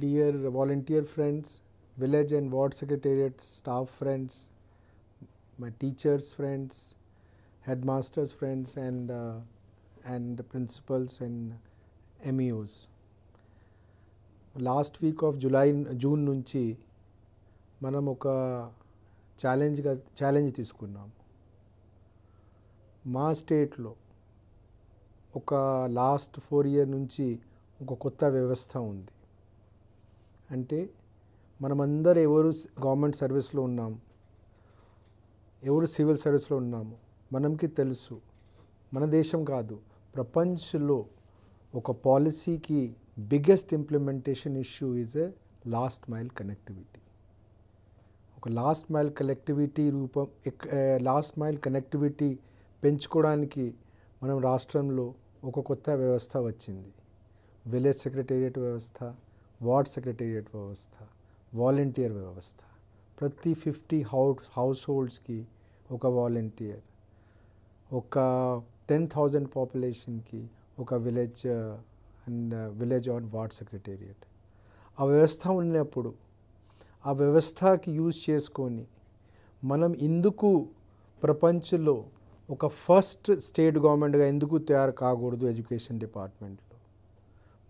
dear volunteer friends, village and ward secretariat staff friends, my teachers friends, headmasters friends and uh, and principals and MEOs. Last week of July June నుంచి మనం ఒక ఛాలెంజ్గా challenge తీసుకున్నాం మా స్టేట్లో ఒక last four year నుంచి ఒక కొత్త వ్యవస్థ ఉంది అంటే మనమందరూ ఎవరు గవర్నమెంట్ సర్వీస్లో ఉన్నాము ఎవరు సివిల్ సర్వీస్లో ఉన్నాము మనకి తెలుసు మన దేశం కాదు ప్రపంచంలో ఒక పాలసీకి biggest implementation issue is a last mile connectivity ఒక లాస్ట్ మైల్ కనెక్టివిటీ రూపం లాస్ట్ మైల్ కనెక్టివిటీ పెంచుకోవడానికి మనం రాష్ట్రంలో ఒక కొత్త వ్యవస్థ వచ్చింది విలేజ్ సెక్రటేరియట్ వ్యవస్థ వార్డ్ సెక్రటేరియట్ వ్యవస్థ వాలంటీర్ వ్యవస్థ ప్రతి ఫిఫ్టీ హౌస్ హౌస్ హోల్డ్స్కి ఒక వాలంటీర్ ఒక టెన్ థౌజండ్ పాపులేషన్కి ఒక village and village or ward secretariat ఆ వ్యవస్థ ఉన్నప్పుడు ఆ వ్యవస్థకి యూజ్ చేసుకొని మనం ఎందుకు ప్రపంచంలో ఒక ఫస్ట్ స్టేట్ గవర్నమెంట్గా ఎందుకు తయారు కాకూడదు ఎడ్యుకేషన్ డిపార్ట్మెంట్లో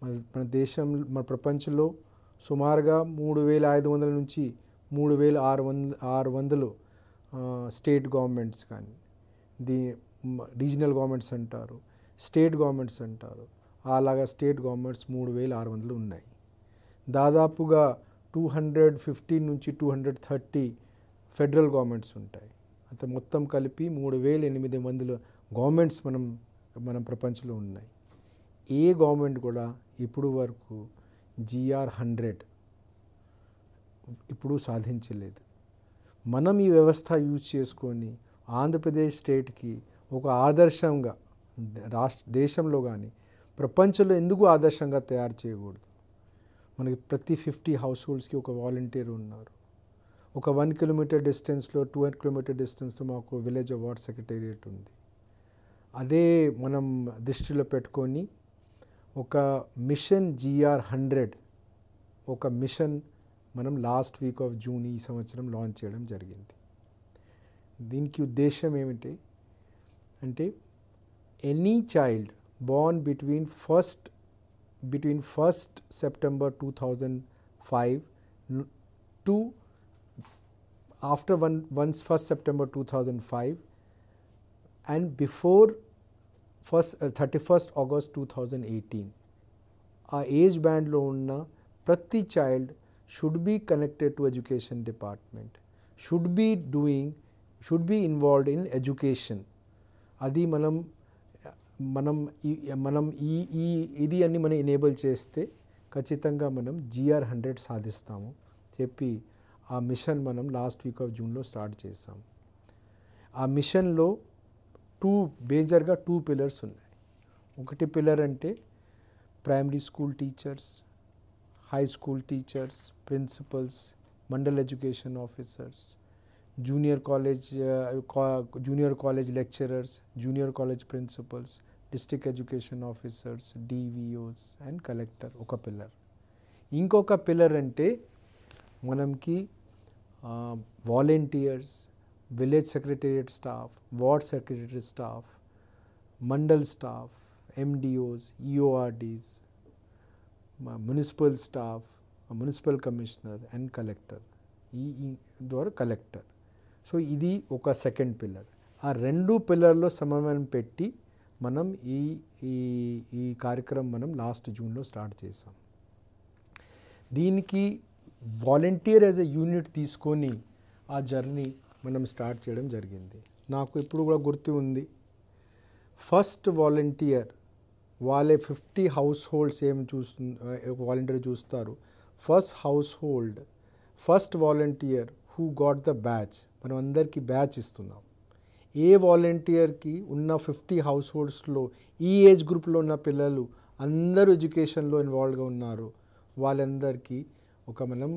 మన దేశం మన ప్రపంచంలో సుమారుగా మూడు వేల ఐదు వందల నుంచి మూడు వేల ఆరు వంద ఆరు వందలు స్టేట్ గవర్నమెంట్స్ కానీ దీ రీజనల్ గవర్నమెంట్స్ అంటారు స్టేట్ గవర్నమెంట్స్ అంటారు అలాగా స్టేట్ గవర్నమెంట్స్ మూడు వేల ఆరు వందలు ఉన్నాయి దాదాపుగా టూ హండ్రెడ్ ఫిఫ్టీన్ నుంచి two hundred thirty federal governments ఉంటాయి అంత మొత్తం కలిపి మూడు వేల ఎనిమిది వందల గవర్నమెంట్స్ మనం మన ప్రపంచంలో ఉన్నాయి ఏ గవర్నమెంట్ కూడా ఇప్పుడు వరకు జిఆర్ హండ్రెడ్ ఇప్పుడు సాధించలేదు మనం ఈ వ్యవస్థ యూజ్ చేసుకొని ఆంధ్రప్రదేశ్ స్టేట్కి ఒక ఆదర్శంగా రాష్ట్ర దేశంలో కానీ ప్రపంచంలో ఎందుకు ఆదర్శంగా తయారు చేయకూడదు మనకి ప్రతి ఫిఫ్టీ హౌస్ హోల్డ్స్కి ఒక వాలంటీర్ ఉన్నారు ఒక వన్ కిలోమీటర్ డిస్టెన్స్లో టూ హండ్రెడ్ కిలోమీటర్ డిస్టెన్స్లో మాకు విలేజ్ అవార్డ్ సెక్రటేరియట్ ఉంది అదే మనం దృష్టిలో పెట్టుకొని ఒక మిషన్ GR100 ఒక మిషన్ మనం లాస్ట్ వీక్ ఆఫ్ జూని సమచరం లాంచ్ చేయడం జరిగింది దానికి ఉద్దేశం ఏమిటంటే any child born between first between first September 2005 to after once first September 2005 and before first thirty first August two thousand eighteen ఆ ఏజ్ బ్యాండ్లో ఉన్న ప్రతి child should be connected to education department should be doing should be involved in education అది మనం మనం మనం ఈ ఈ ఇది అన్ని మనం ఎనేబుల్ చేస్తే ఖచ్చితంగా మనం జిఆర్ హండ్రెడ్ సాధిస్తాము చెప్పి ఆ మిషన్ మనం లాస్ట్ వీక్ ఆఫ్ జూన్లో స్టార్ట్ చేసాం ఆ మిషన్లో టు బేజర్ గా టు పಿಲ್ಲర్ ఉన్నాయి ఒకటి pillar అంటే primary school teachers high school teachers principals mandal education officers junior college junior college lecturers junior college principals district education officers DEOs and collector ఒక pillar ఇంకొక pillar అంటే మనం కి volunteers village secretariat staff ward secretary staff mandal staff MDOs, EORDs municipal staff municipal commissioner and collector ఈ ద్వారా collector so ఇది ఒక second pillar ఆ రెండు పిల్లర్లో సమన్వయం పెట్టి మనం ఈ ఈ ఈ కార్యక్రమం మనం లాస్ట్ జూన్లో స్టార్ట్ చేసాం దీనికి వాలంటీర్ యాజ్ అ యూనిట్ తీసుకొని ఆ జర్నీ మనం స్టార్ట్ చేయడం జరిగింది నాకు ఇప్పుడు కూడా గుర్తు ఉంది ఫస్ట్ వాలంటీర్ వాళ్ళే ఫిఫ్టీ హౌస్ హోల్డ్స్ ఏం చూస్తు వాలంటీర్ చూస్తారు first household first volunteer who got the batch మనం అందరికీ బ్యాచ్ ఇస్తున్నాం ఏ వాలంటీర్కి ఉన్న ఫిఫ్టీ హౌస్ హోల్డ్స్లో ఈ ఏజ్ గ్రూప్లో ఉన్న పిల్లలు అందరూ ఎడ్యుకేషన్లో ఇన్వాల్వ్గా ఉన్నారు వాళ్ళందరికీ ఒక మనం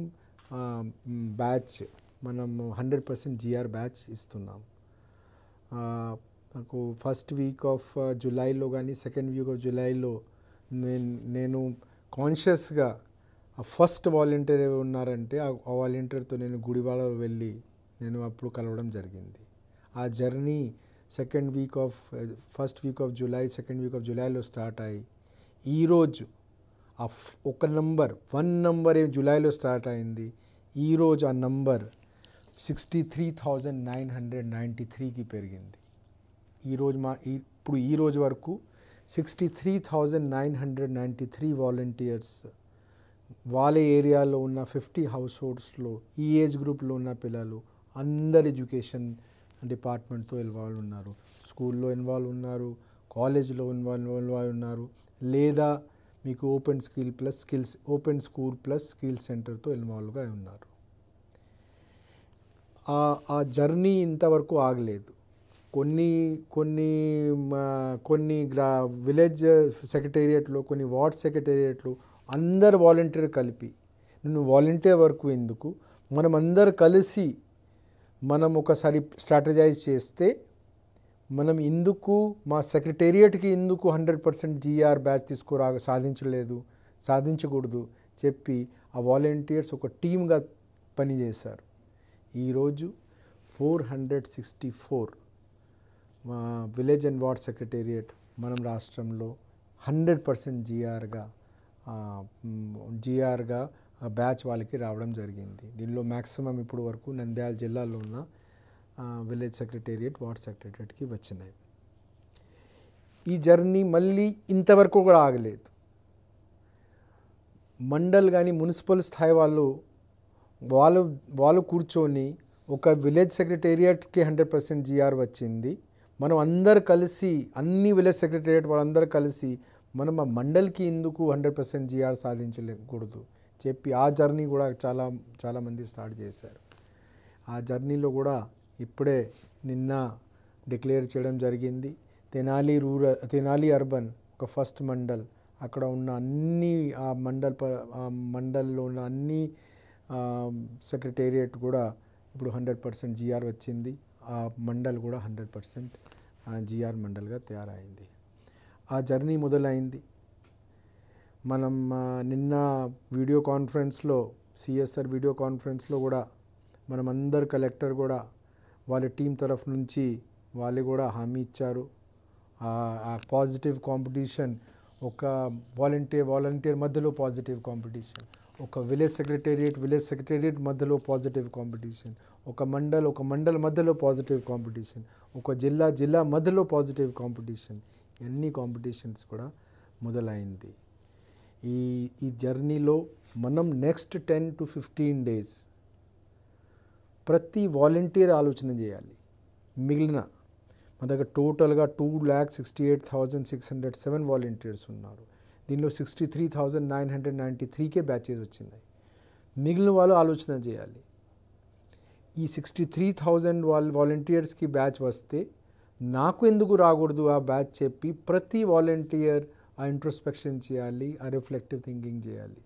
బ్యాచ్ మనం హండ్రెడ్ పర్సెంట్ జిఆర్ బ్యాచ్ ఇస్తున్నాం నాకు ఫస్ట్ వీక్ ఆఫ్ జులైలో కానీ సెకండ్ వీక్ ఆఫ్ జులైలో నేను నేను కాన్షియస్గా ఆ ఫస్ట్ వాలంటీర్ ఉన్నారంటే ఆ వాలంటీర్తో నేను గుడివాడ వెళ్ళి నేను అప్పుడు కలవడం జరిగింది ఆ journey second week of first week of July second week of జూలైలో స్టార్ట్ అయ్యి ఈరోజు ఆ ఒక నంబర్ వన్ నంబర్ జూలైలో స్టార్ట్ అయింది ఈరోజు ఆ number sixty three thousand nine hundred ninety త్రీకి పెరిగింది ఈరోజు మా ఇప్పుడు ఈ రోజు వరకు sixty three thousand nine hundred ninety three volunteers వాళ్ళ ఏరియాలో ఉన్న ఫిఫ్టీ హౌస్ హోల్డ్స్లో ఈ ఏజ్ గ్రూప్లో ఉన్న పిల్లలు అందరు ఎడ్యుకేషన్ డిపార్ట్మెంట్తో ఇన్వాల్వ్ ఉన్నారు స్కూల్లో ఇన్వాల్వ్ ఉన్నారు కాలేజ్లో ఇన్వాల్వ్ ఇన్వాల్వ్ ఉన్నారు లేదా మీకు open skill plus skills open school plus skill సెంటర్తో ఇన్వాల్వ్గా ఉన్నారు ఆ జర్నీ ఇంతవరకు ఆగలేదు కొన్ని కొన్ని కొన్ని గ్రా విలేజ్ సెక్రటేరియట్లు కొన్ని వార్డ్ సెక్రటేరియట్లు అందరు వాలంటీర్ కలిపి నేను వాలంటీర్ వర్క్ ఎందుకు మనం అందరు కలిసి మనం ఒకసారి స్ట్రాటజైజ్ చేస్తే మనం ఎందుకు మా సెక్రటేరియట్కి ఎందుకు హండ్రెడ్ పర్సెంట్ జీఆర్ బ్యాచ్ తీసుకురా సాధించలేదు సాధించకూడదు చెప్పి ఆ వాలంటీర్స్ ఒక టీమ్గా పనిచేశారు ఈరోజు four hundred sixty four village and ward secretariat మనం రాష్ట్రంలో హండ్రెడ్ పర్సెంట్ జిఆర్గా జిఆర్గా బ్యాచ్ వాళ్ళకి రావడం జరిగింది దీనిలో మ్యాక్సిమం ఇప్పుడు వరకు నంద్యాల జిల్లాలో ఉన్న విలేజ్ సెక్రటేరియట్ వార్డ్ సెక్రటేరియట్కి వచ్చినాయి ఈ జర్నీ మళ్ళీ ఇంతవరకు కూడా ఆగలేదు మండల్ కానీ మున్సిపల్ స్థాయి వాళ్ళు వాళ్ళు వాళ్ళు కూర్చొని ఒక విలేజ్ సెక్రటేరియట్కి హండ్రెడ్ పర్సెంట్ జీఆర్ వచ్చింది మనం అందరు కలిసి అన్ని విలేజ్ సెక్రటేరియట్ వాళ్ళందరూ కలిసి మనం ఆ మండలికి ఎందుకు హండ్రెడ్ పర్సెంట్ జీఆర్ సాధించలేకూడదు చెప్పి ఆ జర్నీ కూడా చాలా చాలామంది స్టార్ట్ చేశారు ఆ జర్నీలో కూడా ఇప్పుడే నిన్న డిక్లేర్ చేయడం జరిగింది తెనాలి రూరల్ తెనాలి అర్బన్ ఒక ఫస్ట్ మండల్ అక్కడ ఉన్న అన్ని ఆ మండల్ ఆ మండల్లో ఉన్న అన్ని సెక్రటేరియట్ కూడా ఇప్పుడు హండ్రెడ్ పర్సెంట్ జిఆర్ వచ్చింది ఆ మండల్ కూడా హండ్రెడ్ పర్సెంట్ జిఆర్ మండల్గా తయారైంది ఆ జర్నీ మొదలైంది మనం నిన్న వీడియో కాన్ఫరెన్స్లో సిఎస్ఆర్ వీడియో కాన్ఫరెన్స్లో కూడా మనం అందరు కలెక్టర్ కూడా వాళ్ళ టీం తరఫు నుంచి వాళ్ళు కూడా హామీ ఇచ్చారు ఆ పాజిటివ్ కాంపిటీషన్ ఒక వాలంటీర్ వాలంటీర్ మధ్యలో పాజిటివ్ కాంపిటీషన్ ఒక విలేజ్ సెక్రటేరియట్ విలేజ్ సెక్రటేరియట్ మధ్యలో పాజిటివ్ కాంపిటీషన్ ఒక మండల్ ఒక మండల్ మధ్యలో పాజిటివ్ కాంపిటీషన్ ఒక జిల్లా జిల్లా మధ్యలో పాజిటివ్ కాంపిటీషన్ ఎన్ని కాంపిటీషన్స్ కూడా మొదలైంది ఈ ఈ జర్నీలో మనం next ten to fifteen days ప్రతి వాలంటీర్ ఆలోచన చేయాలి మిగిలిన మన దగ్గర టోటల్గా two lakh sixty eight thousand six hundred seven volunteers ఉన్నారు దీనిలో sixty three thousand nine hundred ninety త్రీకే బ్యాచెస్ వచ్చినాయి మిగిలిన వాళ్ళు ఆలోచన చేయాలి ఈ సిక్స్టీ త్రీ థౌజండ్ వాళ్ళ వాలంటీర్స్కి బ్యాచ్ వస్తే నాకు ఎందుకు రాకూడదు ఆ బ్యాచ్ చెప్పి ప్రతి వాలంటీర్ ఆ ఇంట్రోస్పెక్షన్ చేయాలి ఆ రిఫ్లెక్టివ్ థింకింగ్ చేయాలి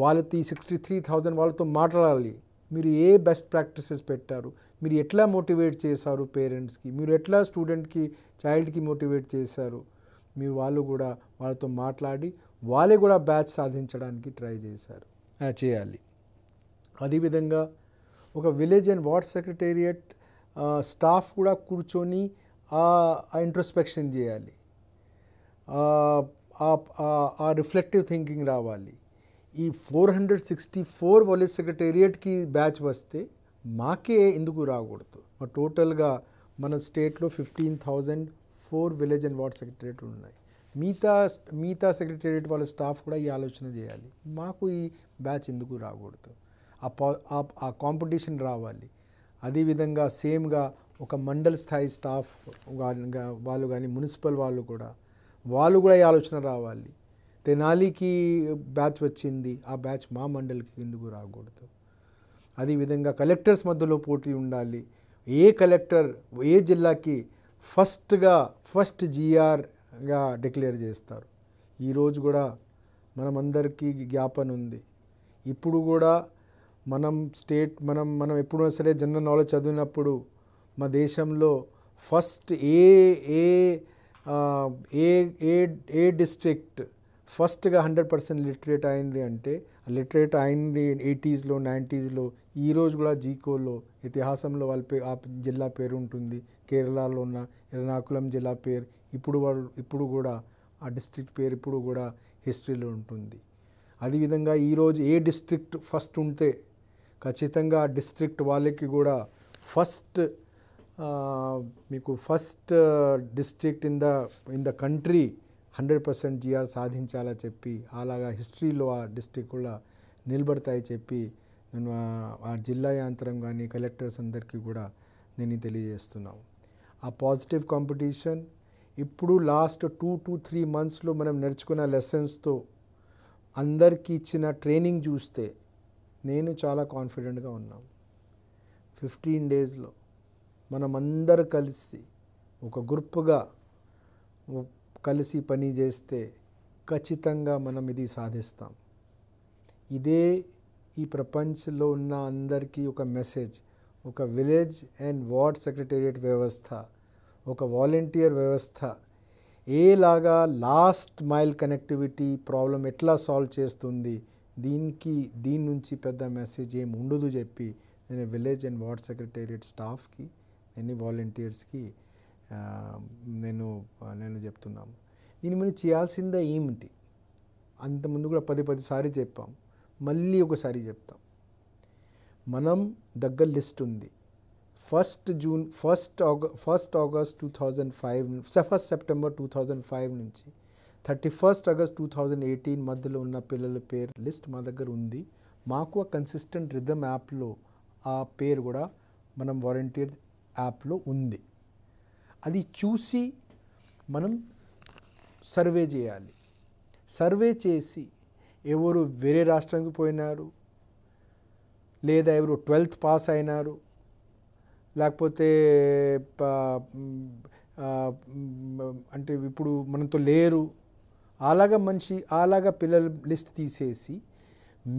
వాళ్ళతో ఈ సిక్స్టీ త్రీ థౌజండ్ వాళ్ళతో మాట్లాడాలి మీరు ఏ బెస్ట్ ప్రాక్టీసెస్ పెట్టారు మీరు ఎట్లా మోటివేట్ చేశారు పేరెంట్స్కి మీరు ఎట్లా స్టూడెంట్కి చైల్డ్కి మోటివేట్ చేశారు మీ వాళ్ళు కూడా వాళ్ళతో మాట్లాడి వాళ్ళే కూడా బ్యాచ్ సాధించడానికి ట్రై చేశారు చేయాలి అదేవిధంగా ఒక village and ward secretariat staff కూడా కూర్చొని ఇంట్రస్పెక్షన్ చేయాలి ఆ రిఫ్లెక్టివ్ థింకింగ్ రావాలి ఈ four hundred sixty four village సెక్రటేరియట్కి బ్యాచ్ వస్తే మాకే ఎందుకు రాకూడదు టోటల్గా మన స్టేట్లో fifteen thousand four village and ward సెక్రటరియట్లు ఉన్నాయి మిగతా మిగతా సెక్రటేరియట్ వాళ్ళ స్టాఫ్ కూడా ఈ ఆలోచన చేయాలి మాకు ఈ బ్యాచ్ ఎందుకు రాకూడదు ఆ ఆ కాంపిటీషన్ రావాలి అదేవిధంగా సేమ్గా ఒక మండల్ స్థాయి స్టాఫ్ వాళ్ళు కానీ మున్సిపల్ వాళ్ళు కూడా వాళ్ళు కూడా ఈ ఆలోచన రావాలి తెనాలికి బ్యాచ్ వచ్చింది ఆ బ్యాచ్ మా మండలికి ఎందుకు రాకూడదు అదేవిధంగా కలెక్టర్స్ మధ్యలో పోటీ ఉండాలి ఏ కలెక్టర్ ఏ జిల్లాకి ఫస్ట్గా ఫస్ట్ జీఆర్గా డిక్లేర్ చేస్తారు ఈరోజు కూడా మనమందరికీ జ్ఞాపన ఉంది ఇప్పుడు కూడా మనం స్టేట్ మనం మనం ఎప్పుడైనా సరే జనరల్ నాలెడ్జ్ చదివినప్పుడు మా దేశంలో ఫస్ట్ ఏ ఏ ఏ ఏ డిస్ట్రిక్ట్ ఫస్ట్గా హండ్రెడ్ పర్సెంట్ లిటరేట్ అయింది అంటే లిటరేట్ అయింది ఎయిటీస్లో నైంటీస్లో ఈరోజు కూడా జీకోలో ఇతిహాసంలో వాళ్ళ పే ఆ జిల్లా పేరు ఉంటుంది కేరళలో ఉన్న ఎర్నాకుళం జిల్లా పేరు ఇప్పుడు వాళ్ళు ఇప్పుడు కూడా ఆ డిస్ట్రిక్ట్ పేరు ఇప్పుడు కూడా హిస్టరీలో ఉంటుంది అదేవిధంగా ఈరోజు ఏ డిస్ట్రిక్ట్ ఫస్ట్ ఉంటే ఖచ్చితంగా ఆ డిస్ట్రిక్ట్ వాళ్ళకి కూడా ఫస్ట్ మీకు first district in the in the country hundred percent GR సాధించాలా చెప్పి అలాగా హిస్టరీలో ఆ డిస్టిక్ కూడా నిలబడతాయి చెప్పి నేను ఆ జిల్లా యాంత్రం కానీ కలెక్టర్స్ అందరికీ కూడా నేను తెలియజేస్తున్నాను ఆ పాజిటివ్ కాంపిటీషన్ ఇప్పుడు లాస్ట్ టూ టు త్రీ మంత్స్లో మనం నేర్చుకున్న లెసన్స్తో అందరికీ ఇచ్చిన ట్రైనింగ్ చూస్తే నేను చాలా కాన్ఫిడెంట్గా ఉన్నాను ఫిఫ్టీన్ డేస్లో మనం అందరు కలిసి ఒక గ్రూప్గా కలిసి పని చేస్తే ఖచ్చితంగా మనం ఇది సాధిస్తాం ఇదే ఈ ప్రపంచంలో ఉన్న అందరికీ ఒక మెసేజ్ ఒక విలేజ్ అండ్ వార్డ్ సెక్రటేరియట్ వ్యవస్థ ఒక వాలంటీర్ వ్యవస్థ ఏలాగా లాస్ట్ మైల్ కనెక్టివిటీ ప్రాబ్లం ఎట్లా సాల్వ్ చేస్తుంది దీనికి దీని నుంచి పెద్ద మెసేజ్ ఏమి ఉండదు చెప్పి నేను విలేజ్ అండ్ వార్డ్ సెక్రటేరియట్ స్టాఫ్కి ఎన్ని వాలంటీర్స్కి నేను నేను చెప్తున్నాము దీని మీద చేయాల్సిందే ఏమిటి అంతకుముందు కూడా పది పది సారి చెప్పాం మళ్ళీ ఒకసారి చెప్తాం మనం దగ్గర లిస్ట్ ఉంది ఫస్ట్ జూన్ ఫస్ట్ ఆగ first August two thousand five first September two thousand five నుంచి thirty first August two thousand eighteen మధ్యలో ఉన్న పిల్లల పేరు లిస్ట్ మా దగ్గర ఉంది మాకు ఆ కన్సిస్టెంట్ రిథమ్ యాప్లో ఆ పేరు కూడా మనం వాలంటీర్ యాప్లో ఉంది అది చూసి మనం సర్వే చేయాలి సర్వే చేసి ఎవరు వేరే రాష్ట్రానికి పోయినారు లేదా ఎవరు ట్వెల్త్ పాస్ అయినారు లేకపోతే అంటే ఇప్పుడు మనతో లేరు అలాగా మనిషి అలాగా పిల్లల లిస్ట్ తీసేసి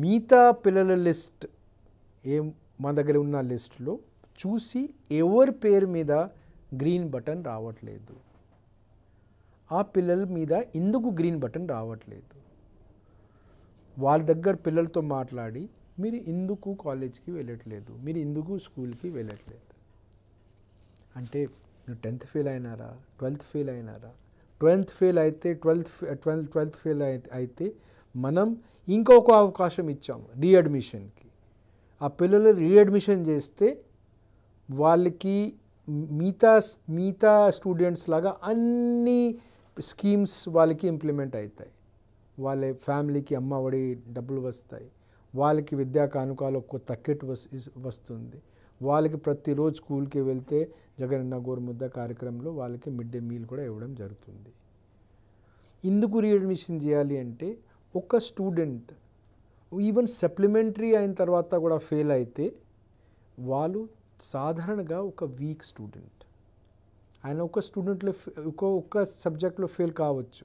మిగతా పిల్లల లిస్ట్ ఏం మా దగ్గర ఉన్న లిస్టులో చూసి ఎవరి పేరు మీద గ్రీన్ బటన్ రావట్లేదు ఆ పిల్లల మీద ఎందుకు గ్రీన్ బటన్ రావట్లేదు వాళ్ళ దగ్గర పిల్లలతో మాట్లాడి మీరు ఎందుకు కాలేజ్కి వెళ్ళట్లేదు మీరు ఎందుకు స్కూల్కి వెళ్ళట్లేదు అంటే నువ్వు టెన్త్ ఫెయిల్ అయినారా ట్వెల్త్ ఫెయిల్ అయినారా ట్వెల్త్ ఫెయిల్ అయితే ట్వెల్త్ ట్వెల్త్ ట్వెల్త్ ఫెయిల్ అయితే మనం ఇంకొక అవకాశం ఇచ్చాము రీఅడ్మిషన్కి ఆ పిల్లలు రీఅడ్మిషన్ చేస్తే వాళ్ళకి మిగతా మిగతా స్టూడెంట్స్ లాగా అన్ని స్కీమ్స్ వాళ్ళకి ఇంప్లిమెంట్ అవుతాయి వాళ్ళ ఫ్యామిలీకి అమ్మ ఒడి డబ్బులు వస్తాయి వాళ్ళకి విద్యా కానుకాలు ఒక్క తక్కెట్ వస్తుంది వాళ్ళకి ప్రతిరోజు స్కూల్కి వెళ్తే జగనన్న గోరుముద్ద కార్యక్రమంలో వాళ్ళకి మిడ్ డే మీల్ కూడా ఇవ్వడం జరుగుతుంది ఇందుకు రీఅడ్మిషన్ చేయాలి అంటే ఒక స్టూడెంట్ ఈవెన్ సప్లిమెంటరీ అయిన తర్వాత కూడా ఫెయిల్ అయితే వాళ్ళు సాధారణంగా ఒక వీక్ స్టూడెంట్ ఆయన ఒక స్టూడెంట్లో ఒక ఒక్క సబ్జెక్ట్లో ఫెయిల్ కావచ్చు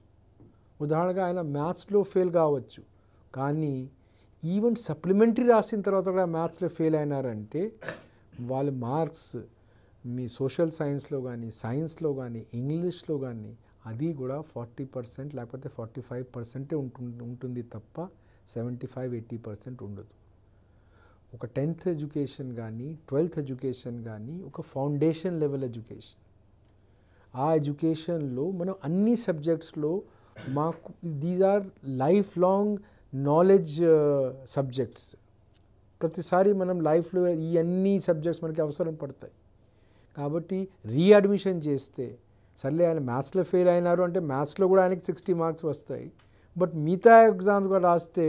ఉదాహరణగా ఆయన మ్యాథ్స్లో ఫెయిల్ కావచ్చు కానీ ఈవెన్ సప్లిమెంటరీ రాసిన తర్వాత కూడా మ్యాథ్స్లో ఫెయిల్ అయినారంటే వాళ్ళ మార్క్స్ మీ సోషల్ సైన్స్లో కానీ సైన్స్లో కానీ ఇంగ్లీష్లో కానీ అది కూడా ఫార్టీ పర్సెంట్ లేకపోతే ఫార్టీ ఫైవ్ పర్సెంటే ఉంటు ఉంటుంది తప్ప సెవెంటీ ఫైవ్ ఎయిటీ పర్సెంట్ ఉండదు ఒక టెన్త్ ఎడ్యుకేషన్ కానీ ట్వెల్త్ ఎడ్యుకేషన్ కానీ ఒక ఫౌండేషన్ లెవెల్ ఎడ్యుకేషన్ ఆ ఎడ్యుకేషన్లో మనం అన్ని సబ్జెక్ట్స్లో మాకు these are lifelong knowledge subjects ప్రతిసారి మనం లైఫ్లో ఈ అన్ని సబ్జెక్ట్స్ మనకి అవసరం పడతాయి కాబట్టి రీఅడ్మిషన్ చేస్తే సర్లే ఆయన మ్యాథ్స్లో ఫెయిల్ అయినారు అంటే మ్యాథ్స్లో కూడా ఆయనకి సిక్స్టీ మార్క్స్ వస్తాయి బట్ మిగతా ఎగ్జామ్స్ కూడా రాస్తే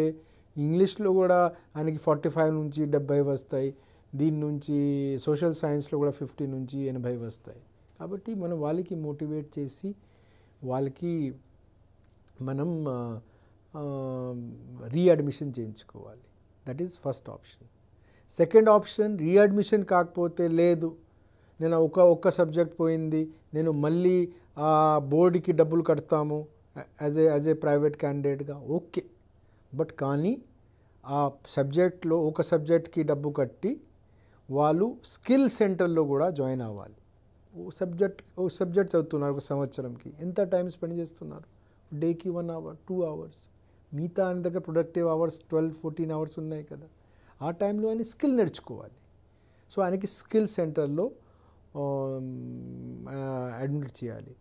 ఇంగ్లీష్లో కూడా ఆయనకి ఫార్టీ ఫైవ్ నుంచి డెబ్బై వస్తాయి దీని నుంచి సోషల్ సైన్స్లో కూడా ఫిఫ్టీ నుంచి ఎనభై వస్తాయి కాబట్టి మనం వాళ్ళకి మోటివేట్ చేసి వాళ్ళకి మనం రీఅడ్మిషన్ చేయించుకోవాలి that is first option second option readmission కాకపోతే లేదు నేను ఒక ఒక్క సబ్జెక్ట్ పోయింది నేను మళ్ళీ ఆ బోర్డుకి డబ్బులు కడతాము as a as a private క్యాండిడేట్గా ఓకే బట్ కానీ ఆ సబ్జెక్ట్లో ఒక సబ్జెక్ట్కి డబ్బు కట్టి వాళ్ళు స్కిల్ సెంటర్లో కూడా జాయిన్ అవ్వాలి ఓ సబ్జెక్ట్ ఓ సబ్జెక్ట్ చదువుతున్నారు ఒక సంవత్సరంకి ఎంత టైం స్పెండ్ చేస్తున్నారు డేకి వన్ అవర్ టూ అవర్స్ మిగతా ఆయన దగ్గర productive hours twelve fourteen hours ఉన్నాయి కదా ఆ టైంలో ఆయన స్కిల్ నేర్చుకోవాలి సో ఆయనకి స్కిల్ సెంటర్లో అడ్మిట్ చేయాలి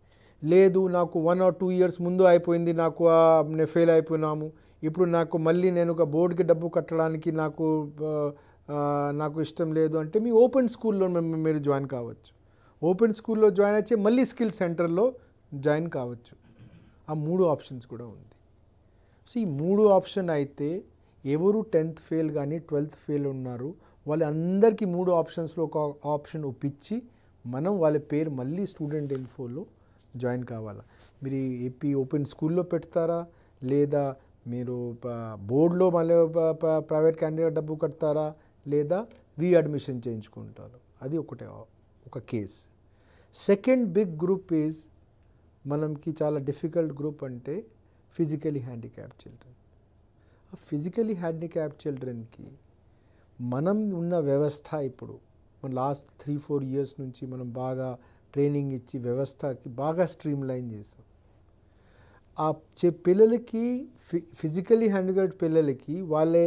లేదు నాకు వన్ ఆర్ టూ ఇయర్స్ ముందు అయిపోయింది నాకు నేను ఫెయిల్ అయిపోయినాము ఇప్పుడు నాకు మళ్ళీ నేను ఒక బోర్డుకి డబ్బు కట్టడానికి నాకు నాకు ఇష్టం లేదు అంటే మీ ఓపెన్ స్కూల్లో మీరు జాయిన్ కావచ్చు ఓపెన్ స్కూల్లో జాయిన్ అయితే మళ్ళీ స్కిల్ సెంటర్లో జాయిన్ కావచ్చు ఆ మూడు ఆప్షన్స్ కూడా ఉంది సో ఈ మూడు ఆప్షన్ అయితే ఎవరు టెన్త్ ఫెయిల్ కానీ ట్వెల్త్ ఫెయిల్ ఉన్నారు వాళ్ళందరికీ మూడు ఆప్షన్స్లో ఒక ఆప్షన్ ఒప్పించి మనం వాళ్ళ పేరు మళ్ళీ స్టూడెంట్ ఇన్ఫోలో జాయిన్ కావాలా మీరు ఏపీ ఓపెన్ స్కూల్లో పెడతారా లేదా మీరు బోర్డులో మళ్ళీ ప్రైవేట్ క్యాండిడేట్ డబ్బు కడతారా లేదా రీఅడ్మిషన్ చేయించుకుంటారు అది ఒకటే ఒక case second big group is మనకి చాలా డిఫికల్ట్ గ్రూప్ అంటే physically handicap children physically handicap చిల్డ్రన్కి మనం ఉన్న వ్యవస్థ ఇప్పుడు మన లాస్ట్ త్రీ ఫోర్ ఇయర్స్ నుంచి మనం బాగా ట్రైనింగ్ ఇచ్చి వ్యవస్థకి బాగా స్ట్రీమ్ లైన్ చేసాం ఆ పిల్లలకి ఫి ఫిజికలీ హ్యాండిక్యాప్డ్ పిల్లలకి వాళ్ళే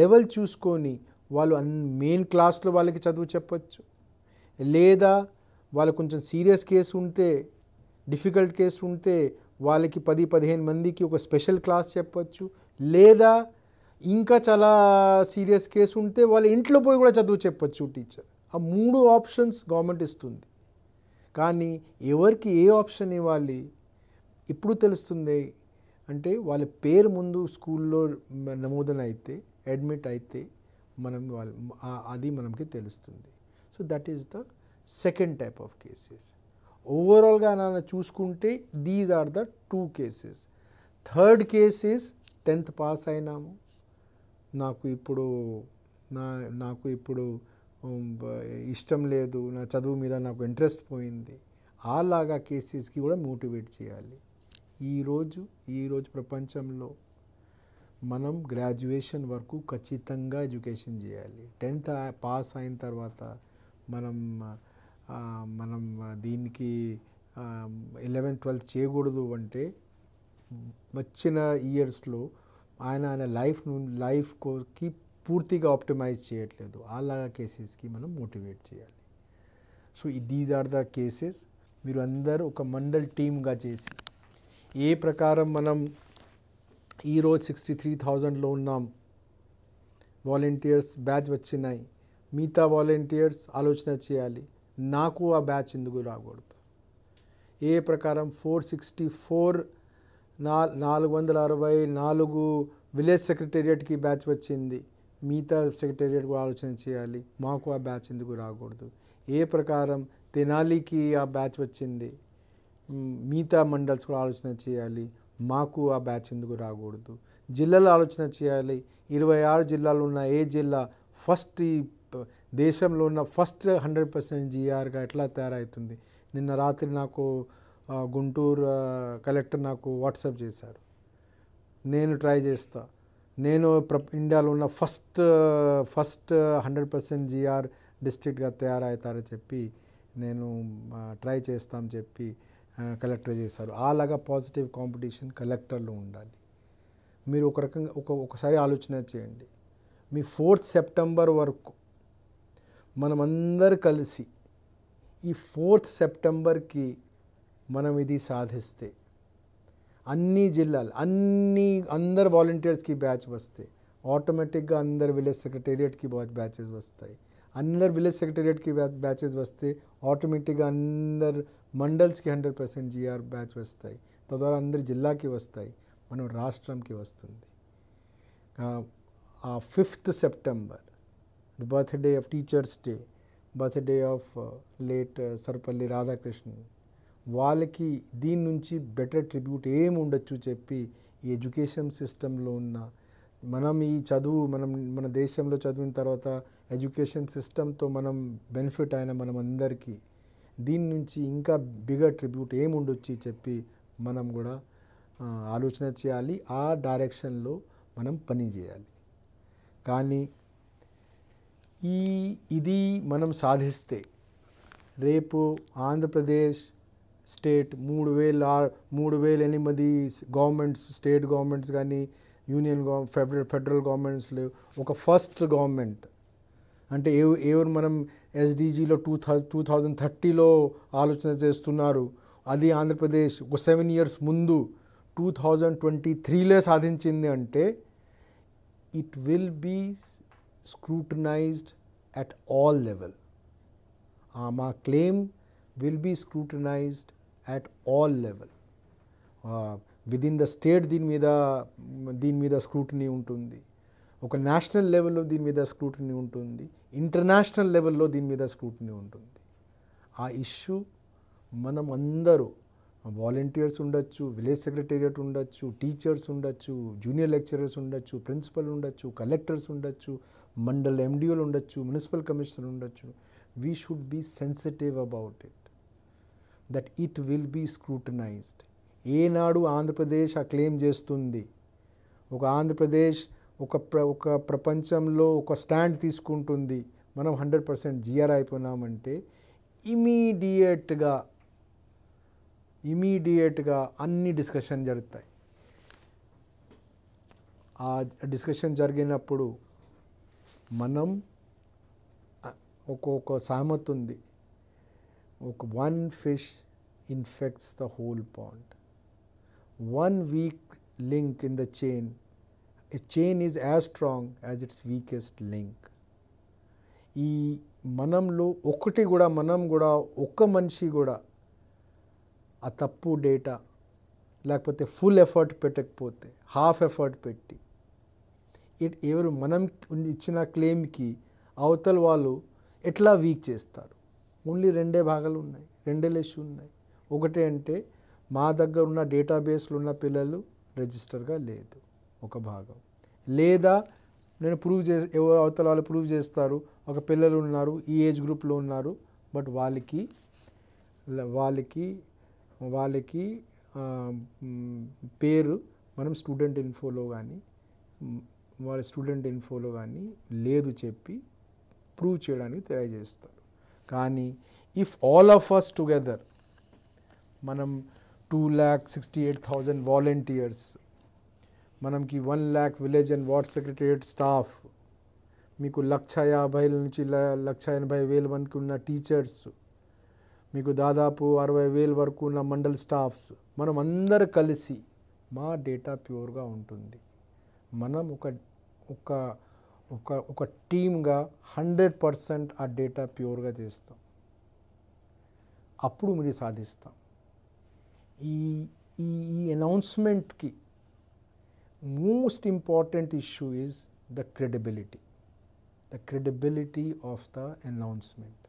లెవెల్ చూసుకొని వాళ్ళు అన్ మెయిన్ క్లాస్లో వాళ్ళకి చదువు చెప్పచ్చు లేదా వాళ్ళు కొంచెం సీరియస్ కేసు ఉంటే డిఫికల్ట్ కేసు ఉంటే వాళ్ళకి పది పదిహేను మందికి ఒక స్పెషల్ క్లాస్ చెప్పచ్చు లేదా ఇంకా చాలా సీరియస్ కేసు ఉంటే వాళ్ళ ఇంట్లో పోయి కూడా చదువు చెప్పచ్చు టీచర్ ఆ మూడు ఆప్షన్స్ గవర్నమెంట్ ఇస్తుంది కానీ ఎవరికి ఏ ఆప్షన్ ఇవ్వాలి ఇప్పుడు తెలుస్తుంది అంటే వాళ్ళ పేరు ముందు స్కూల్లో నమోదన అయితే అడ్మిట్ అయితే మనం వాళ్ళ అది మనకి తెలుస్తుంది so that is the second type of cases ఓవరాల్గా నాన్న చూసుకుంటే these are the two cases third cases tenth pass అయినాము నాకు ఇప్పుడు నా నాకు ఇప్పుడు ఇష్టం లేదు నా చదువు మీద నాకు ఇంట్రెస్ట్ పోయింది అలాగా కేసెస్కి కూడా మోటివేట్ చేయాలి ఈరోజు ఈరోజు ప్రపంచంలో మనం గ్రాడ్యుయేషన్ వరకు ఖచ్చితంగా ఎడ్యుకేషన్ చేయాలి టెన్త్ పాస్ అయిన తర్వాత మనం మనం దీనికి ఎలెవెన్త్ ట్వెల్త్ చేయకూడదు అంటే వచ్చిన ఇయర్స్లో ఆయన ఆయన లైఫ్ లైఫ్ కోకి పూర్తిగా ఆప్టిమైజ్ చేయట్లేదు అలాగా కేసెస్కి మనం మోటివేట్ చేయాలి so these are the cases మీరు అందరూ ఒక మండల్ టీమ్గా చేసి ఏ ప్రకారం మనం ఈరోజు సిక్స్టీ త్రీ థౌజండ్లో ఉన్నాం వాలంటీర్స్ బ్యాచ్ వచ్చినాయి మిగతా వాలంటీర్స్ ఆలోచన చేయాలి నాకు ఆ బ్యాచ్ ఎందుకు రాకూడదు ఏ ప్రకారం ఫోర్ సిక్స్టీ ఫోర్ నా నాలుగు వందల అరవై నాలుగు విలేజ్ సెక్రటేరియట్కి బ్యాచ్ వచ్చింది మిగతా కూడా ఆలోచన చేయాలి మాకు ఆ బ్యాచ్ ఎందుకు రాకూడదు ఏ ప్రకారం తెనాలికి ఆ బ్యాచ్ వచ్చింది మిగతా మండల్స్ కూడా ఆలోచన చేయాలి మాకు ఆ బ్యాచ్ ఎందుకు రాకూడదు జిల్లాలు ఆలోచన చేయాలి ఇరవై ఆరు జిల్లాలు ఉన్న ఏ జిల్లా ఫస్ట్ ఈ దేశంలో ఉన్న ఫస్ట్ హండ్రెడ్ పర్సెంట్ జిఆర్గా ఎట్లా తయారవుతుంది నిన్న రాత్రి నాకు గుంటూరు కలెక్టర్ నాకు వాట్సాప్ చేశారు నేను ట్రై చేస్తా నేను ప్ర ఇండియాలో ఉన్న first first hundred percent GR డిస్ట్రిక్ట్గా తయారవుతారని చెప్పి నేను ట్రై చేస్తామని చెప్పి కలెక్టర్ చేశారు అలాగా పాజిటివ్ కాంపిటీషన్ కలెక్టర్లో ఉండాలి మీరు ఒక రకంగా ఒక ఒకసారి ఆలోచన చేయండి మీ ఫోర్త్ సెప్టెంబర్ వరకు మనమందరు కలిసి ఈ ఫోర్త్ సెప్టెంబర్కి మనం ఇది సాధిస్తే అన్ని జిల్లాలు అన్ని అందరు వాలంటీర్స్కి బ్యాచ్ వస్తాయి ఆటోమేటిక్గా అందరు విలేజ్ సెక్రటేరియట్కి బ్యాచెస్ వస్తాయి అందరు విలేజ్ సెక్రటేరియట్కి బ్యాచెస్ వస్తే ఆటోమేటిక్గా అందరు మండల్స్కి హండ్రెడ్ పర్సెంట్ జీఆర్ బ్యాచ్ వస్తాయి తద్వారా అందరి జిల్లాకి వస్తాయి మనం రాష్ట్రంకి వస్తుంది fifth September the birthday of teachers day birthday of late Sarvepalli Radhakrishnan వాళ్ళకి దీని నుంచి బెటర్ ట్రిబ్యూట్ ఏం ఉండొచ్చు చెప్పి ఈ ఎడ్యుకేషన్ సిస్టంలో ఉన్న మనం ఈ చదువు మనం మన దేశంలో చదివిన తర్వాత ఎడ్యుకేషన్ సిస్టమ్తో మనం బెనిఫిట్ అయిన మనం అందరికీ దీని నుంచి ఇంకా బిగర్ ట్రిబ్యూట్ ఏముండొచ్చి చెప్పి మనం కూడా ఆలోచన చేయాలి ఆ డైరెక్షన్లో మనం పని చేయాలి కానీ ఈ ఇది మనం సాధిస్తే రేపు ఆంధ్రప్రదేశ్ స్టేట్ మూడు వేల మూడు వేల ఎనిమిది గవర్నమెంట్స్ స్టేట్ గవర్నమెంట్స్ కానీ union government federal federal governments లేవు ఒక ఫస్ట్ గవర్నమెంట్ అంటే ఏ ఏవరు మనం ఎస్డీజీలో టూ థౌ టూ థౌజండ్ థర్టీలో ఆలోచన చేస్తున్నారు అది ఆంధ్రప్రదేశ్ ఒక సెవెన్ ఇయర్స్ ముందు టూ థౌజండ్ ట్వంటీ త్రీలో సాధించింది అంటే it will be scrutinised at all level మా claim will be scrutinised at all level within the state దీని మీద దీని మీద స్క్రూటినీ ఉంటుంది ఒక నేషనల్ లెవెల్లో దీని మీద స్క్రూటినీ ఉంటుంది ఇంటర్నేషనల్ లెవెల్లో దీని మీద స్క్రూటినీ ఉంటుంది ఆ ఇష్యూ మనం అందరూ వాలంటీర్స్ ఉండొచ్చు విలేజ్ సెక్రటేరియట్ ఉండొచ్చు టీచర్స్ ఉండొచ్చు జూనియర్ లెక్చరర్స్ ఉండొచ్చు ప్రిన్సిపల్ ఉండొచ్చు కలెక్టర్స్ ఉండొచ్చు మండల్ ఎండిఓలు ఉండొచ్చు మున్సిపల్ కమిషనర్ ఉండొచ్చు we should be sensitive about it that it will be scrutinised ఏనాడు ఆంధ్రప్రదేశ్ ఆ క్లెయిమ్ చేస్తుంది ఒక ఆంధ్రప్రదేశ్ ఒక ప్ర ఒక ప్రపంచంలో ఒక స్టాండ్ తీసుకుంటుంది మనం హండ్రెడ్ పర్సెంట్ జిఆర్ అయిపోయినామంటే ఇమీడియట్గా ఇమీడియట్గా అన్ని డిస్కషన్ జరుగుతాయి ఆ డిస్కషన్ జరిగినప్పుడు మనం ఒక్కొక్క సామెత ఉంది ఒక one fish infects the whole pond one weak link in the chain, a chain is as strong as its weakest link. ఈ మనంలో ఒకటి కూడా మనం కూడా ఒక్క మనిషి కూడా ఆ తప్పు డేటా లేకపోతే ఫుల్ ఎఫర్ట్ పెట్టకపోతే హాఫ్ ఎఫర్ట్ పెట్టి ఎవరు మనం ఇచ్చిన క్లెయిమ్కి అవతల వాళ్ళు ఎట్లా వీక్ చేస్తారు ఓన్లీ రెండే భాగాలు ఉన్నాయి రెండే లెష్ ఉన్నాయి ఒకటి అంటే మా దగ్గర ఉన్న డేటాబేస్లో ఉన్న పిల్లలు రిజిస్టర్గా లేదు ఒక భాగం లేదా నేను ప్రూవ్ చే ఎవరు అవతల వాళ్ళు ప్రూవ్ చేస్తారు ఒక పిల్లలు ఉన్నారు ఈ ఏజ్ గ్రూప్లో ఉన్నారు బట్ వాళ్ళకి వాళ్ళకి వాళ్ళకి పేరు మనం స్టూడెంట్ ఇన్ఫోలో కానీ వాళ్ళ స్టూడెంట్ ఇన్ఫోలో కానీ లేదు చెప్పి ప్రూవ్ చేయడానికి తెలియజేస్తారు కానీ if all of us together మనం two lakh sixty eight thousand volunteers మనంకి one lakh village and ward secretariat staff మీకు లక్ష యాభై నుంచి లక్ష ఎనభై వేలు వరకు ఉన్న టీచర్స్ మీకు దాదాపు అరవై వేల వరకు ఉన్న మండల్ స్టాఫ్స్ మనం అందరు కలిసి మా డేటా ప్యూర్గా ఉంటుంది మనం ఒక ఒక ఒక ఒక టీమ్గా హండ్రెడ్ పర్సెంట్ ఆ డేటా ప్యూర్గా చేస్తాం అప్పుడు మీరు సాధిస్తాం ఈ ఈ ఈ అనౌన్స్మెంట్కి most important issue is the credibility the credibility of the announcement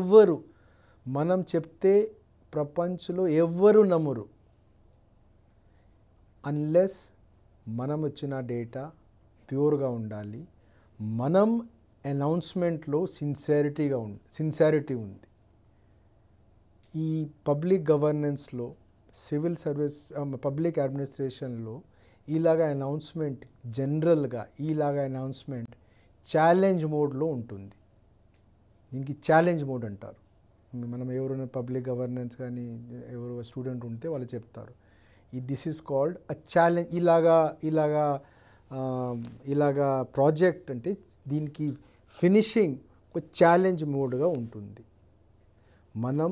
ఎవరు మనం చెప్తే ప్రపంచంలో ఎవరు నమ్మరు అన్లెస్ మనం వచ్చిన డేటా ప్యూర్గా ఉండాలి మనం అనౌన్స్మెంట్లో సిన్సారిటీగా ఉంది సిన్సారిటీ ఉంది ఈ పబ్లిక్ గవర్నెన్స్లో సివిల్ సర్వీస్ పబ్లిక్ అడ్మినిస్ట్రేషన్లో ఇలాగ అనౌన్స్మెంట్ జనరల్గా ఇలాగ అనౌన్స్మెంట్ ఛాలెంజ్ మోడ్లో ఉంటుంది దీనికి ఛాలెంజ్ మోడ్ అంటారు మనం ఎవరైనా పబ్లిక్ గవర్నెన్స్ కానీ ఎవరు స్టూడెంట్ ఉంటే వాళ్ళు చెప్తారు ఈ this is called a challenge ఇలాగా ఇలాగా ఇలాగా ప్రాజెక్ట్ అంటే దీనికి ఫినిషింగ్ ఒక ఛాలెంజ్ మోడ్గా ఉంటుంది మనం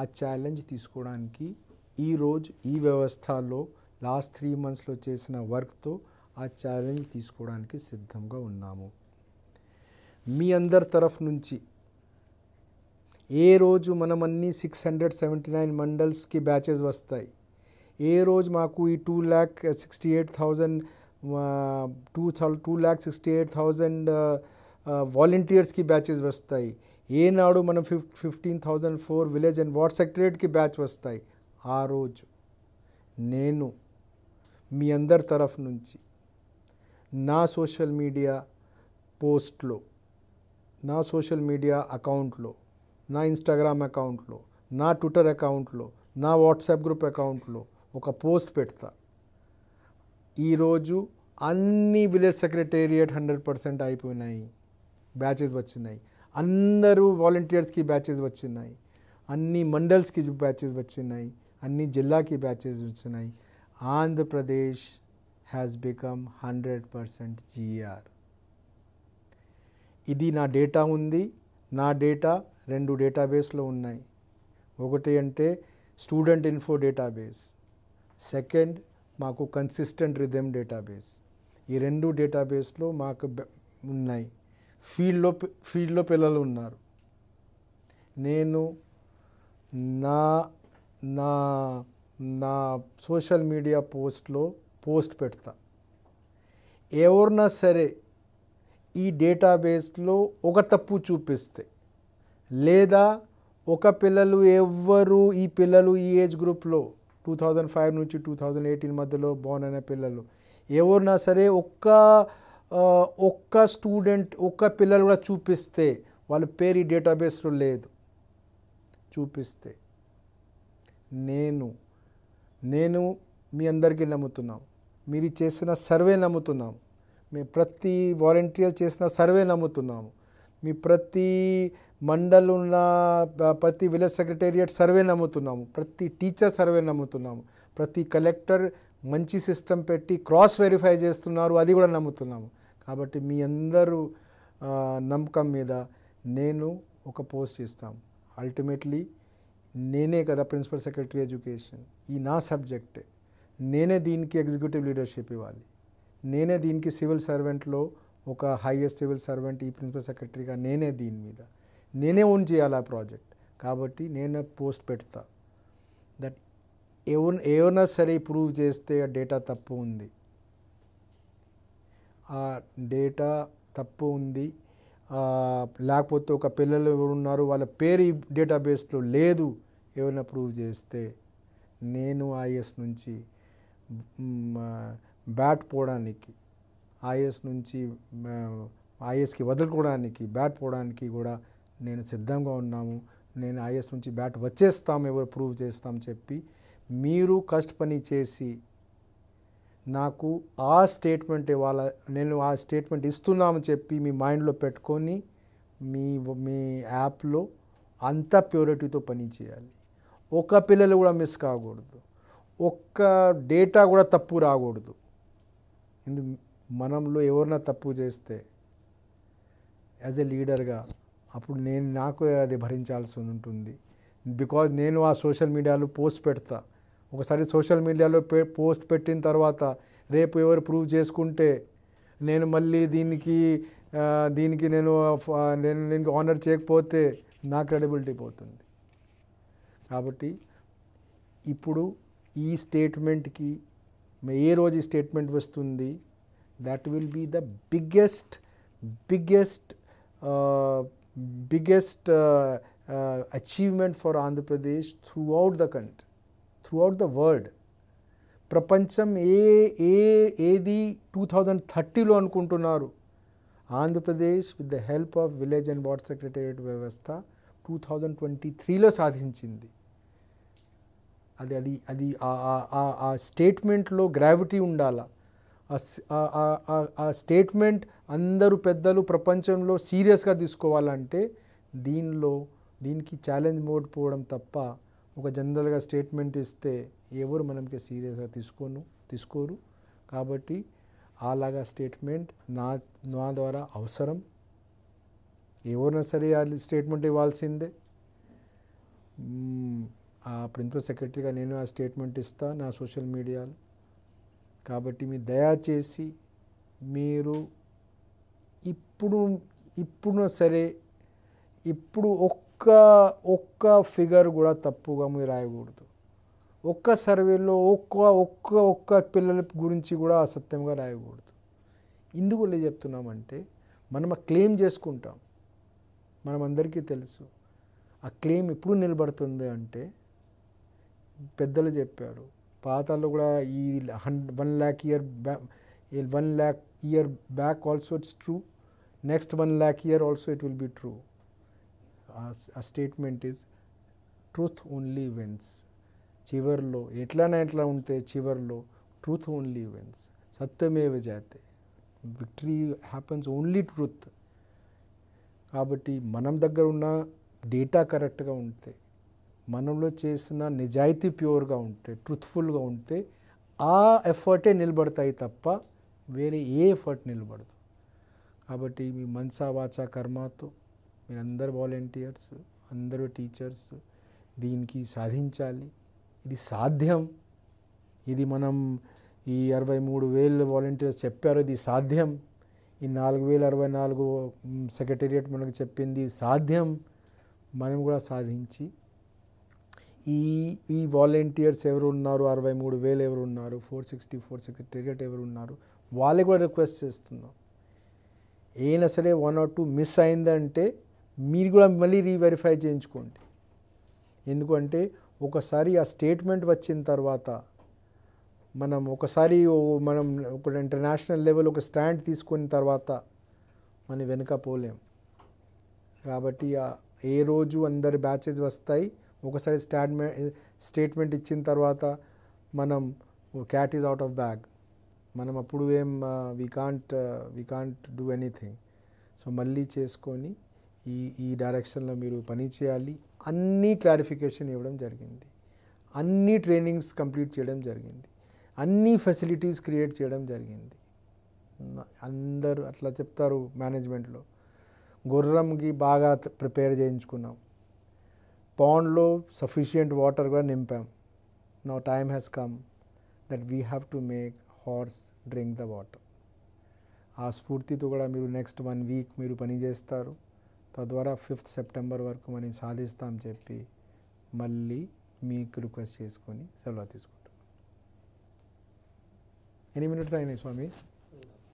ఆ ఛాలెంజ్ తీసుకోవడానికి ఈరోజు ఈ వ్యవస్థలో లాస్ట్ త్రీ మంత్స్లో చేసిన వర్క్తో ఆ ఛాలెంజ్ తీసుకోవడానికి సిద్ధంగా ఉన్నాము మీ అందరి తరఫు నుంచి ఏ రోజు మనం అన్ని సిక్స్ హండ్రెడ్ సెవెంటీ నైన్ మండల్స్కి బ్యాచెస్ వస్తాయి ఏ రోజు మాకు ఈ two lakh sixty eight thousand two two lakh sixty eight thousand వాలంటీర్స్కి బ్యాచెస్ వస్తాయి ఏనాడు మనం fif fifteen thousand four village and ward సెక్రటరేట్కి బ్యాచ్ వస్తాయి ఆ రోజు నేను మీ అందరి తరఫు నుంచి నా సోషల్ మీడియా పోస్ట్లో నా సోషల్ మీడియా అకౌంట్లో నా ఇన్స్టాగ్రామ్ అకౌంట్లో నా ట్విట్టర్ అకౌంట్లో నా వాట్సాప్ గ్రూప్ అకౌంట్లో ఒక పోస్ట్ పెడతా ఈరోజు అన్ని విలేజ్ సెక్రటేరియట్ హండ్రెడ్ పర్సెంట్ అయిపోయినాయి బ్యాచెస్ వచ్చినాయి అందరూ వాలంటీర్స్కి బ్యాచెస్ వచ్చినాయి అన్ని మండల్స్కి బ్యాచెస్ వచ్చినాయి అన్ని జిల్లాకి బ్యాచెస్ వచ్చినాయి Andhra Pradesh has become hundred percent G R ఇది నా డేటా ఉంది నా డేటా రెండు డేటాబేస్లో ఉన్నాయి ఒకటి అంటే స్టూడెంట్ ఇన్ఫో డేటాబేస్ సెకండ్ మాకు కన్సిస్టెంట్ రిథమ్ డేటాబేస్ ఈ రెండు డేటాబేస్లో మాకు ఉన్నాయి ఫీల్డ్లో ఫీల్డ్లో పిల్లలు ఉన్నారు నేను నా నా నా సోషల్ మీడియా పోస్ట్లో పోస్ట్ పెడతా ఎవరినా సరే ఈ డేటాబేస్లో ఒక తప్పు చూపిస్తే లేదా ఒక పిల్లలు ఎవ్వరు ఈ పిల్లలు ఈ ఏజ్ గ్రూప్లో టూ థౌజండ్ ఫైవ్ నుంచి టూ థౌజండ్ ఎయిటీన్ మధ్యలో బోర్న్ పిల్లలు ఎవరినా సరే ఒక్క ఒక్క స్టూడెంట్ ఒక్క పిల్లలు కూడా చూపిస్తే వాళ్ళ పేరు ఈ డేటాబేస్లో లేదు చూపిస్తే నేను నేను మీ అందరికీ నమ్ముతున్నాం మీరు చేసిన సర్వే నమ్ముతున్నాం మీ ప్రతి వాలంటీర్ చేసిన సర్వే నమ్ముతున్నాము మీ ప్రతి మండల్ ఉన్న ప్రతి విలేజ్ సెక్రటేరియట్ సర్వే నమ్ముతున్నాము ప్రతి టీచర్ సర్వే నమ్ముతున్నాము ప్రతి కలెక్టర్ మంచి సిస్టమ్ పెట్టి క్రాస్ వెరిఫై చేస్తున్నారు అది కూడా నమ్ముతున్నాము కాబట్టి మీ అందరూ నమ్మకం మీద నేను ఒక పోస్ట్ ఇస్తాం అల్టిమేట్లీ నేనే కదా ప్రిన్సిపల్ సెక్రటరీ ఎడ్యుకేషన్ ఈ నా సబ్జెక్టే నేనే దీనికి ఎగ్జిక్యూటివ్ లీడర్షిప్ ఇవ్వాలి నేనే దీనికి సివిల్ సర్వెంట్లో ఒక హైయెస్ట్ సివిల్ సర్వెంట్ ఈ ప్రిన్సిపల్ సెక్రటరీగా నేనే దీని మీద నేనే ఓన్ చేయాలి ఆ ప్రాజెక్ట్ కాబట్టి నేనే పోస్ట్ పెడతా ఏవ ఏమైనా సరే ప్రూవ్ చేస్తే ఆ డేటా తప్పు ఉంది ఆ డేటా తప్పు ఉంది లేకపోతే ఒక పిల్లలు ఎవరున్నారు వాళ్ళ పేరు డేటాబేస్లో లేదు ఏమైనా ప్రూవ్ చేస్తే నేను ఐఎస్ నుంచి బ్యాట్ పోవడానికి ఐఎస్ నుంచి ఐఎస్కి వదులుకోవడానికి బ్యాట్ పోవడానికి కూడా నేను సిద్ధంగా ఉన్నాము నేను ఐఎస్ నుంచి బ్యాట్ వచ్చేస్తాము ఎవరు ప్రూవ్ చేస్తాం చెప్పి మీరు పని చేసి నాకు ఆ స్టేట్మెంట్ ఇవాళ నేను ఆ స్టేట్మెంట్ ఇస్తున్నామని చెప్పి మీ మైండ్లో పెట్టుకొని మీ మీ యాప్లో అంత ప్యూరిటీతో పని చేయాలి ఒక పిల్లలు కూడా మిస్ కాకూడదు ఒక్క డేటా కూడా తప్పు రాకూడదు ఇందు మనంలో ఎవరైనా తప్పు చేస్తే యాజ్ ఎ లీడర్గా అప్పుడు నేను నాకు అది భరించాల్సి ఉంటుంది బికాజ్ నేను ఆ సోషల్ మీడియాలో పోస్ట్ పెడతా ఒకసారి సోషల్ మీడియాలో పే పోస్ట్ పెట్టిన తర్వాత రేపు ఎవరు ప్రూవ్ చేసుకుంటే నేను మళ్ళీ దీనికి దీనికి నేను నేను దీనికి ఆనర్ చేయకపోతే నా క్రెడిబిలిటీ పోతుంది కాబట్టి ఇప్పుడు ఈ స్టేట్మెంట్కి ఏ రోజు ఈ స్టేట్మెంట్ వస్తుంది that will be the biggest biggest biggest achievement for Andhra Pradesh throughout the country throughout the world ప్రపంచం ఏ ఏ ఏది టూ థౌజండ్ థర్టీలో అనుకుంటున్నారు Andhra Pradesh with the help of village and ward secretariat వ్యవస్థ టూ థౌజండ్ ట్వంటీ త్రీలో సాధించింది అది అది అది ఆ స్టేట్మెంట్లో గ్రావిటీ ఉండాలా ఆ స్టేట్మెంట్ అందరూ పెద్దలు ప్రపంచంలో సీరియస్గా తీసుకోవాలంటే దీనిలో దీనికి ఛాలెంజ్ మోడ్ పోవడం తప్ప ఒక జనరల్గా స్టేట్మెంట్ ఇస్తే ఎవరు మనకి సీరియస్గా తీసుకోను తీసుకోరు కాబట్టి అలాగా స్టేట్మెంట్ నా నా ద్వారా అవసరం ఎవరైనా సరే స్టేట్మెంట్ ఇవ్వాల్సిందే ఆ ప్రిన్సిపల్ సెక్రటరీగా నేను ఆ స్టేట్మెంట్ ఇస్తా నా సోషల్ మీడియాలో కాబట్టి మీ దయచేసి మీరు ఇప్పుడు ఇప్పుడున సరే ఇప్పుడు ఒక్క ఒక్క ఒక్క ఫిగర్ కూడా తప్పుగా మీరు రాయకూడదు ఒక్క సర్వేలో ఒక్క ఒక్క ఒక్క పిల్లల గురించి కూడా అసత్యంగా రాయకూడదు ఎందుకు చెప్తున్నామంటే మనం క్లెయిమ్ చేసుకుంటాం మనం అందరికీ తెలుసు ఆ క్లెయిమ్ ఎప్పుడు నిలబడుతుంది అంటే పెద్దలు చెప్పారు పాతాల్లో కూడా ఈ hun one lakh year ba one lakh year back also it's true next one lakh year also it will be true ఆ statement is truth only wins చివరిలో ఎట్లానే ఎట్లా ఉంటే చివరిలో ట్రూత్ ఓన్లీ వెన్స్ సత్యమే విజాతే విక్టరీ హ్యాపన్స్ ఓన్లీ ట్రూత్ కాబట్టి మనం దగ్గర ఉన్న డేటా కరెక్ట్గా ఉంటే మనలో చేసిన నిజాయితీ ప్యూర్గా ఉంటే ట్రూత్ఫుల్గా ఉంటే ఆ ఎఫర్టే నిలబడతాయి తప్ప వేరే ఏ ఎఫర్ట్ నిలబడదు కాబట్టి మీ మనసా వాచా కర్మతో మీరందరు వాలంటీర్స్ అందరూ టీచర్స్ దీనికి సాధించాలి ఇది సాధ్యం ఇది మనం ఈ అరవై మూడు వేలు వాలంటీర్స్ చెప్పారు ఇది సాధ్యం ఈ నాలుగు వేల అరవై నాలుగు సెక్రటేరియట్ మనకు చెప్పింది సాధ్యం మనం కూడా సాధించి ఈ ఈ వాలంటీర్స్ ఎవరు ఉన్నారు అరవై మూడు వేలు ఎవరు ఉన్నారు ఫోర్ సిక్స్టీ ఫోర్ సెక్రటేరియట్ ఎవరు ఉన్నారు వాళ్ళకి కూడా రిక్వెస్ట్ చేస్తున్నాం ఏనా సరే వన్ ఆర్ టూ మిస్ అయిందంటే మీరు కూడా మళ్ళీ రీవెరిఫై చేయించుకోండి ఎందుకంటే ఒకసారి ఆ స్టేట్మెంట్ వచ్చిన తర్వాత మనం ఒకసారి మనం ఒక ఇంటర్నేషనల్ లెవెల్ ఒక స్టాండ్ తీసుకున్న తర్వాత మనం వెనుక పోలేం కాబట్టి ఏ రోజు అందరి బ్యాచెస్ వస్తాయి ఒకసారి స్టాట్మెంట్ స్టేట్మెంట్ ఇచ్చిన తర్వాత మనం cat is out of bag మనం అప్పుడు ఏం we can't we can't do anything so మళ్ళీ చేసుకొని ఈ ఈ డైరెక్షన్లో మీరు పని చేయాలి అన్నీ క్లారిఫికేషన్ ఇవ్వడం జరిగింది అన్ని ట్రైనింగ్స్ కంప్లీట్ చేయడం జరిగింది అన్ని ఫెసిలిటీస్ క్రియేట్ చేయడం జరిగింది అందరూ అట్లా చెప్తారు మేనేజ్మెంట్లో గుర్రంకి బాగా ప్రిపేర్ చేయించుకున్నాం పాండ్లో సఫిషియంట్ వాటర్ కూడా నింపాం నా time has come that we have to make horse drink the water ఆ స్ఫూర్తితో కూడా మీరు నెక్స్ట్ వన్ వీక్ మీరు పని చేస్తారు తద్వారా ఫిఫ్త్ సెప్టెంబర్ వరకు మనం సాధిస్తాం చెప్పి మళ్ళీ మీకు రిక్వెస్ట్ చేసుకొని సెలవు తీసుకుంటాం ఎన్ని మినిట్స్ అయినాయి స్వామి